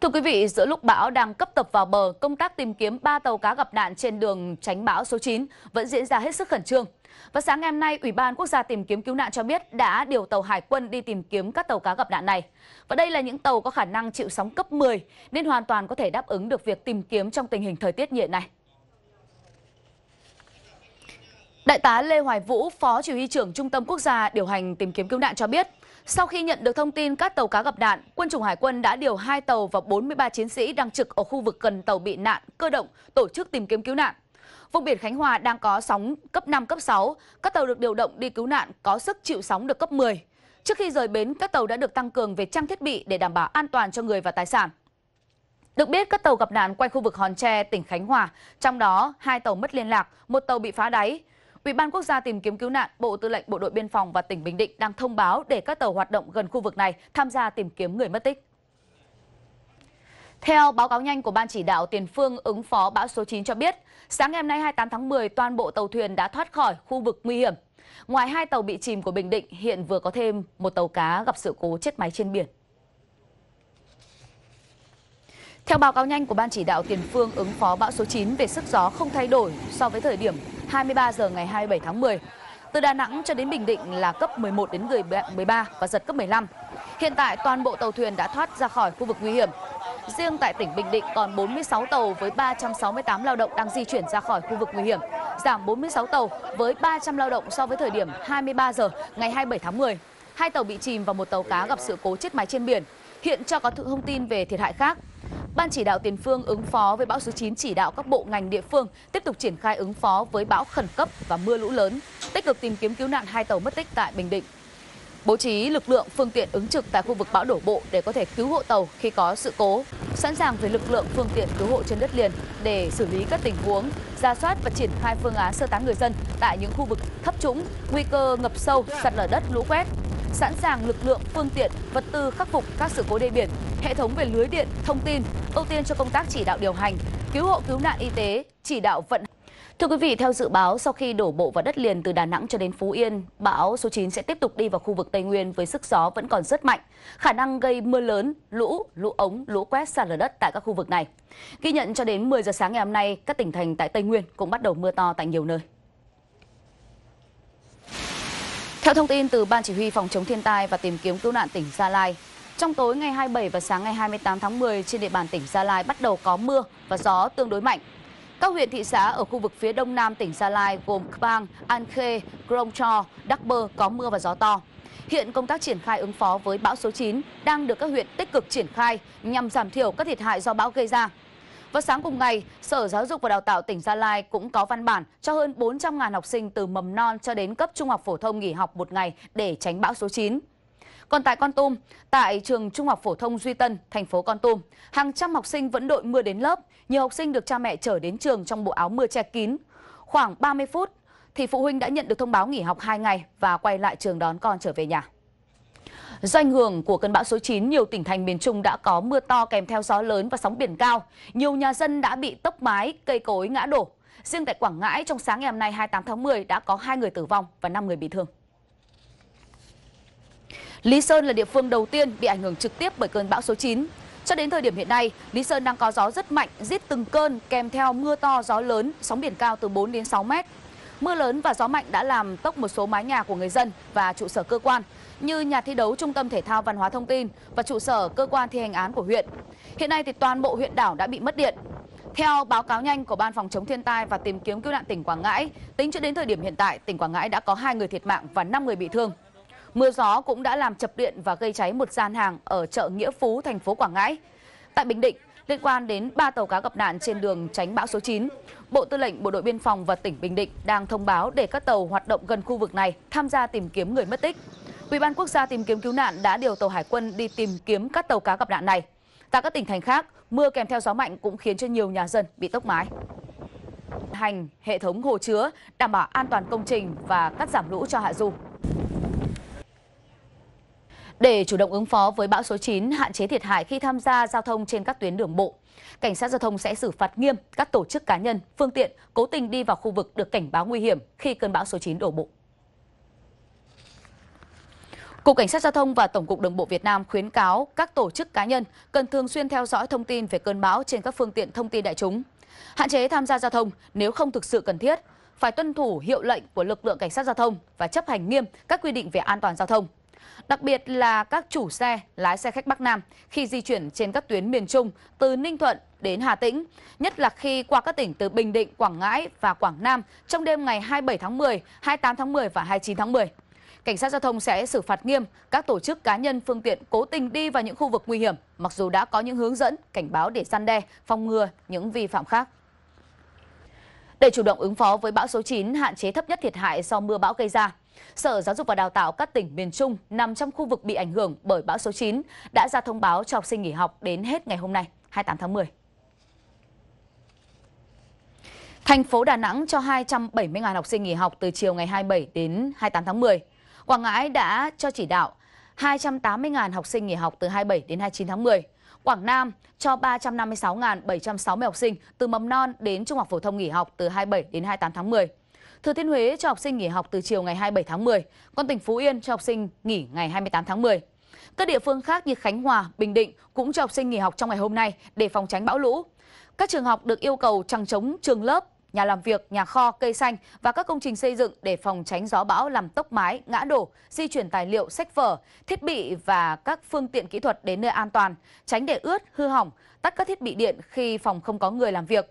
Thưa quý vị, giữa lúc bão đang cấp tập vào bờ, công tác tìm kiếm 3 tàu cá gặp nạn trên đường tránh bão số 9 vẫn diễn ra hết sức khẩn trương. Và sáng ngày hôm nay, Ủy ban Quốc gia tìm kiếm cứu nạn cho biết đã điều tàu hải quân đi tìm kiếm các tàu cá gặp nạn này. Và đây là những tàu có khả năng chịu sóng cấp 10 nên hoàn toàn có thể đáp ứng được việc tìm kiếm trong tình hình thời tiết nhiệt này. Đại tá Lê Hoài Vũ, Phó Chỉ huy trưởng Trung tâm Quốc gia điều hành tìm kiếm cứu nạn cho biết, sau khi nhận được thông tin các tàu cá gặp nạn, quân chủng Hải quân đã điều 2 tàu và 43 chiến sĩ đang trực ở khu vực gần tàu bị nạn, cơ động, tổ chức tìm kiếm cứu nạn. Vùng biển Khánh Hòa đang có sóng cấp 5, cấp 6. Các tàu được điều động đi cứu nạn có sức chịu sóng được cấp 10. Trước khi rời bến, các tàu đã được tăng cường về trang thiết bị để đảm bảo an toàn cho người và tài sản. Được biết, các tàu gặp nạn quanh khu vực Hòn Tre, tỉnh Khánh Hòa, trong đó hai tàu mất liên lạc, một tàu bị phá đáy. Ủy ban quốc gia tìm kiếm cứu nạn, Bộ Tư lệnh Bộ đội Biên phòng và tỉnh Bình Định đang thông báo để các tàu hoạt động gần khu vực này tham gia tìm kiếm người mất tích. Theo báo cáo nhanh của Ban chỉ đạo tiền phương ứng phó bão số 9 cho biết, sáng ngày hôm nay 28 tháng 10, toàn bộ tàu thuyền đã thoát khỏi khu vực nguy hiểm. Ngoài hai tàu bị chìm của Bình Định, hiện vừa có thêm một tàu cá gặp sự cố chết máy trên biển. Theo báo cáo nhanh của Ban chỉ đạo tiền phương ứng phó bão số 9 về sức gió không thay đổi so với thời điểm 23 giờ ngày 27 tháng 10. Từ Đà Nẵng cho đến Bình Định là cấp 11 đến 13 và giật cấp 15. Hiện tại toàn bộ tàu thuyền đã thoát ra khỏi khu vực nguy hiểm. Riêng tại tỉnh Bình Định còn 46 tàu với 368 lao động đang di chuyển ra khỏi khu vực nguy hiểm, giảm 46 tàu với 300 lao động so với thời điểm 23 giờ ngày 27 tháng 10. Hai tàu bị chìm và một tàu cá gặp sự cố chết máy trên biển. Hiện chưa có thông tin về thiệt hại khác. Ban chỉ đạo tiền phương ứng phó với bão số 9 chỉ đạo các bộ ngành địa phương tiếp tục triển khai ứng phó với bão khẩn cấp và mưa lũ lớn, tích cực tìm kiếm cứu nạn hai tàu mất tích tại Bình Định. Bố trí lực lượng phương tiện ứng trực tại khu vực bão đổ bộ để có thể cứu hộ tàu khi có sự cố, sẵn sàng về lực lượng phương tiện cứu hộ trên đất liền để xử lý các tình huống, ra soát và triển khai phương án sơ tán người dân tại những khu vực thấp trũng, nguy cơ ngập sâu, sạt lở đất, lũ quét, sẵn sàng lực lượng, phương tiện, vật tư khắc phục các sự cố đê biển, hệ thống về lưới điện, thông tin, ưu tiên cho công tác chỉ đạo điều hành, cứu hộ cứu nạn y tế, chỉ đạo vận Thưa quý vị, theo dự báo, sau khi đổ bộ vào đất liền từ Đà Nẵng cho đến Phú Yên, bão số 9 sẽ tiếp tục đi vào khu vực Tây Nguyên với sức gió vẫn còn rất mạnh, khả năng gây mưa lớn, lũ, lũ ống, lũ quét sạt lở đất tại các khu vực này. Ghi nhận cho đến 10 giờ sáng ngày hôm nay, các tỉnh thành tại Tây Nguyên cũng bắt đầu mưa to tại nhiều nơi. Theo thông tin từ Ban Chỉ huy Phòng chống thiên tai và tìm kiếm cứu nạn tỉnh Gia Lai, trong tối ngày 27 và sáng ngày 28 tháng 10 trên địa bàn tỉnh Gia Lai bắt đầu có mưa và gió tương đối mạnh. Các huyện thị xã ở khu vực phía đông nam tỉnh Gia Lai gồm Bang, An Khê, Grong Cho, Đắc Bơ có mưa và gió to. Hiện công tác triển khai ứng phó với bão số 9 đang được các huyện tích cực triển khai nhằm giảm thiểu các thiệt hại do bão gây ra. Vào sáng cùng ngày, Sở Giáo dục và Đào tạo tỉnh Gia Lai cũng có văn bản cho hơn 400.000 học sinh từ mầm non cho đến cấp trung học phổ thông nghỉ học một ngày để tránh bão số 9. Còn tại Con Tum, tại trường Trung học phổ thông Duy Tân, thành phố Con Tum, hàng trăm học sinh vẫn đội mưa đến lớp. Nhiều học sinh được cha mẹ chở đến trường trong bộ áo mưa che kín. Khoảng 30 phút thì phụ huynh đã nhận được thông báo nghỉ học 2 ngày và quay lại trường đón con trở về nhà. Do ảnh hưởng của cơn bão số 9, nhiều tỉnh thành miền Trung đã có mưa to kèm theo gió lớn và sóng biển cao. Nhiều nhà dân đã bị tốc mái, cây cối ngã đổ. Riêng tại Quảng Ngãi, trong sáng ngày hôm nay 28 tháng 10 đã có 2 người tử vong và 5 người bị thương. Lý Sơn là địa phương đầu tiên bị ảnh hưởng trực tiếp bởi cơn bão số 9. Cho đến thời điểm hiện nay, Lý Sơn đang có gió rất mạnh, giết từng cơn kèm theo mưa to, gió lớn, sóng biển cao từ 4 đến 6 mét. Mưa lớn và gió mạnh đã làm tốc một số mái nhà của người dân và trụ sở cơ quan như nhà thi đấu trung tâm thể thao văn hóa thông tin và trụ sở cơ quan thi hành án của huyện. Hiện nay thì toàn bộ huyện đảo đã bị mất điện. Theo báo cáo nhanh của Ban phòng chống thiên tai và tìm kiếm cứu nạn tỉnh Quảng Ngãi, tính cho đến thời điểm hiện tại, tỉnh Quảng Ngãi đã có 2 người thiệt mạng và 5 người bị thương. Mưa gió cũng đã làm chập điện và gây cháy một gian hàng ở chợ Nghĩa Phú, thành phố Quảng Ngãi. Tại Bình Định, liên quan đến 3 tàu cá gặp nạn trên đường tránh bão số 9, Bộ Tư lệnh Bộ đội Biên phòng và tỉnh Bình Định đang thông báo để các tàu hoạt động gần khu vực này tham gia tìm kiếm người mất tích. Ủy ban quốc gia tìm kiếm cứu nạn đã điều tàu hải quân đi tìm kiếm các tàu cá gặp nạn này. Tại các tỉnh thành khác, mưa kèm theo gió mạnh cũng khiến cho nhiều nhà dân bị tốc mái. Hành hệ thống hồ chứa đảm bảo an toàn công trình và cắt giảm lũ cho hạ du. Để chủ động ứng phó với bão số 9, hạn chế thiệt hại khi tham gia giao thông trên các tuyến đường bộ, cảnh sát giao thông sẽ xử phạt nghiêm các tổ chức cá nhân, phương tiện cố tình đi vào khu vực được cảnh báo nguy hiểm khi cơn bão số 9 đổ bộ. Cục Cảnh sát Giao thông và Tổng cục Đường bộ Việt Nam khuyến cáo các tổ chức cá nhân cần thường xuyên theo dõi thông tin về cơn bão trên các phương tiện thông tin đại chúng. Hạn chế tham gia giao thông nếu không thực sự cần thiết, phải tuân thủ hiệu lệnh của lực lượng cảnh sát giao thông và chấp hành nghiêm các quy định về an toàn giao thông. Đặc biệt là các chủ xe, lái xe khách Bắc Nam khi di chuyển trên các tuyến miền Trung từ Ninh Thuận đến Hà Tĩnh, nhất là khi qua các tỉnh từ Bình Định, Quảng Ngãi và Quảng Nam trong đêm ngày 27 tháng 10, 28 tháng 10 và 29 tháng 10 cảnh sát giao thông sẽ xử phạt nghiêm các tổ chức cá nhân phương tiện cố tình đi vào những khu vực nguy hiểm, mặc dù đã có những hướng dẫn, cảnh báo để săn đe, phòng ngừa những vi phạm khác. Để chủ động ứng phó với bão số 9, hạn chế thấp nhất thiệt hại do mưa bão gây ra, Sở Giáo dục và Đào tạo các tỉnh miền Trung nằm trong khu vực bị ảnh hưởng bởi bão số 9 đã ra thông báo cho học sinh nghỉ học đến hết ngày hôm nay, 28 tháng 10. Thành phố Đà Nẵng cho 270.000 học sinh nghỉ học từ chiều ngày 27 đến 28 tháng 10. Quảng Ngãi đã cho chỉ đạo 280.000 học sinh nghỉ học từ 27 đến 29 tháng 10. Quảng Nam cho 356.760 học sinh từ mầm non đến trung học phổ thông nghỉ học từ 27 đến 28 tháng 10. Thừa Thiên Huế cho học sinh nghỉ học từ chiều ngày 27 tháng 10, còn tỉnh Phú Yên cho học sinh nghỉ ngày 28 tháng 10. Các địa phương khác như Khánh Hòa, Bình Định cũng cho học sinh nghỉ học trong ngày hôm nay để phòng tránh bão lũ. Các trường học được yêu cầu trăng chống trường lớp nhà làm việc, nhà kho, cây xanh và các công trình xây dựng để phòng tránh gió bão làm tốc mái, ngã đổ, di chuyển tài liệu, sách vở, thiết bị và các phương tiện kỹ thuật đến nơi an toàn, tránh để ướt, hư hỏng, tắt các thiết bị điện khi phòng không có người làm việc.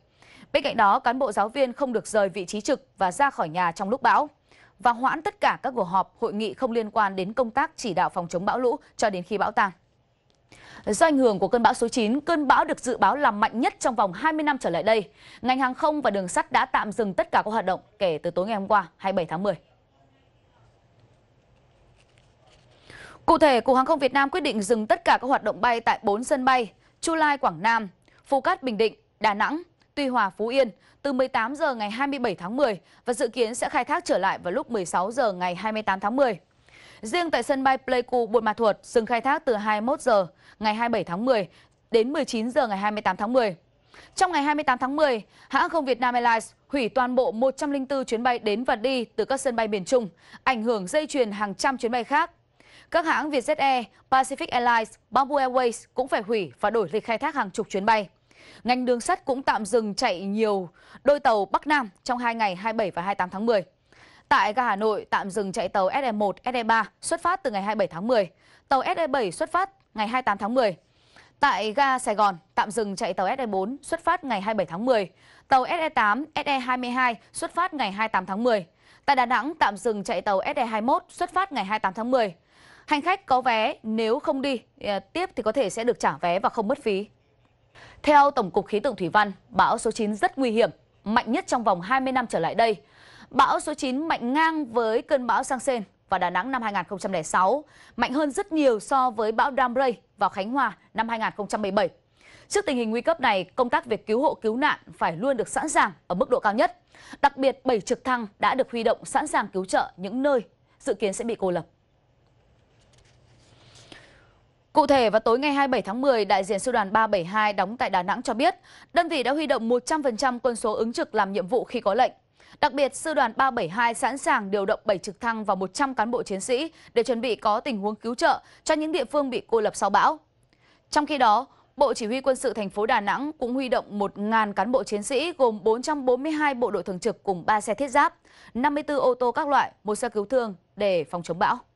Bên cạnh đó, cán bộ giáo viên không được rời vị trí trực và ra khỏi nhà trong lúc bão và hoãn tất cả các cuộc họp, hội nghị không liên quan đến công tác chỉ đạo phòng chống bão lũ cho đến khi bão tàng. Do ảnh hưởng của cơn bão số 9, cơn bão được dự báo là mạnh nhất trong vòng 20 năm trở lại đây. Ngành hàng không và đường sắt đã tạm dừng tất cả các hoạt động kể từ tối ngày hôm qua, 27 tháng 10. Cụ thể, Cục Hàng không Việt Nam quyết định dừng tất cả các hoạt động bay tại 4 sân bay Chu Lai Quảng Nam, Phú Cát Bình Định, Đà Nẵng, Tuy Hòa Phú Yên từ 18 giờ ngày 27 tháng 10 và dự kiến sẽ khai thác trở lại vào lúc 16 giờ ngày 28 tháng 10. Riêng tại sân bay Pleiku Buôn Ma Thuột, dừng khai thác từ 21 giờ ngày 27 tháng 10 đến 19 giờ ngày 28 tháng 10. Trong ngày 28 tháng 10, hãng không Vietnam Airlines hủy toàn bộ 104 chuyến bay đến và đi từ các sân bay miền Trung, ảnh hưởng dây chuyền hàng trăm chuyến bay khác. Các hãng Vietjet Air, Pacific Airlines, Bamboo Airways cũng phải hủy và đổi lịch khai thác hàng chục chuyến bay. Ngành đường sắt cũng tạm dừng chạy nhiều đôi tàu Bắc Nam trong hai ngày 27 và 28 tháng 10. Tại ga Hà Nội tạm dừng chạy tàu SE1, SE3 xuất phát từ ngày 27 tháng 10, tàu SE7 xuất phát ngày 28 tháng 10. Tại ga Sài Gòn tạm dừng chạy tàu SE4 xuất phát ngày 27 tháng 10, tàu SE8, SE22 xuất phát ngày 28 tháng 10. Tại Đà Nẵng tạm dừng chạy tàu SE21 xuất phát ngày 28 tháng 10. Hành khách có vé nếu không đi ờ, tiếp thì có thể sẽ được trả vé và không mất phí. Theo Tổng cục Khí tượng Thủy văn, bão số 9 rất nguy hiểm, mạnh nhất trong vòng 20 năm trở lại đây. Bão số 9 mạnh ngang với cơn bão Sang Sen và Đà Nẵng năm 2006, mạnh hơn rất nhiều so với bão Damrey vào Khánh Hòa năm 2017. Trước tình hình nguy cấp này, công tác việc cứu hộ cứu nạn phải luôn được sẵn sàng ở mức độ cao nhất. Đặc biệt, 7 trực thăng đã được huy động sẵn sàng cứu trợ những nơi dự kiến sẽ bị cô lập. Cụ thể, vào tối ngày 27 tháng 10, đại diện sư đoàn 372 đóng tại Đà Nẵng cho biết, đơn vị đã huy động 100% quân số ứng trực làm nhiệm vụ khi có lệnh. Đặc biệt, Sư đoàn 372 sẵn sàng điều động 7 trực thăng và 100 cán bộ chiến sĩ để chuẩn bị có tình huống cứu trợ cho những địa phương bị cô lập sau bão. Trong khi đó, Bộ Chỉ huy Quân sự thành phố Đà Nẵng cũng huy động 1.000 cán bộ chiến sĩ gồm 442 bộ đội thường trực cùng 3 xe thiết giáp, 54 ô tô các loại, một xe cứu thương để phòng chống bão.